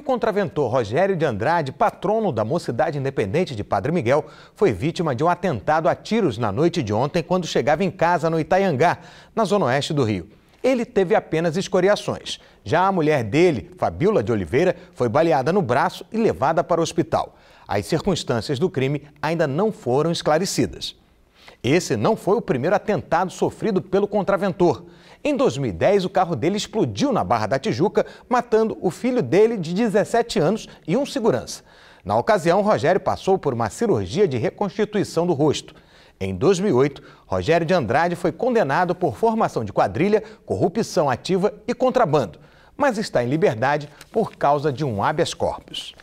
o contraventor Rogério de Andrade, patrono da Mocidade Independente de Padre Miguel, foi vítima de um atentado a tiros na noite de ontem quando chegava em casa no Itaiangá, na zona oeste do Rio. Ele teve apenas escoriações. Já a mulher dele, Fabiola de Oliveira, foi baleada no braço e levada para o hospital. As circunstâncias do crime ainda não foram esclarecidas. Esse não foi o primeiro atentado sofrido pelo contraventor. Em 2010, o carro dele explodiu na Barra da Tijuca, matando o filho dele de 17 anos e um segurança. Na ocasião, Rogério passou por uma cirurgia de reconstituição do rosto. Em 2008, Rogério de Andrade foi condenado por formação de quadrilha, corrupção ativa e contrabando, mas está em liberdade por causa de um habeas corpus.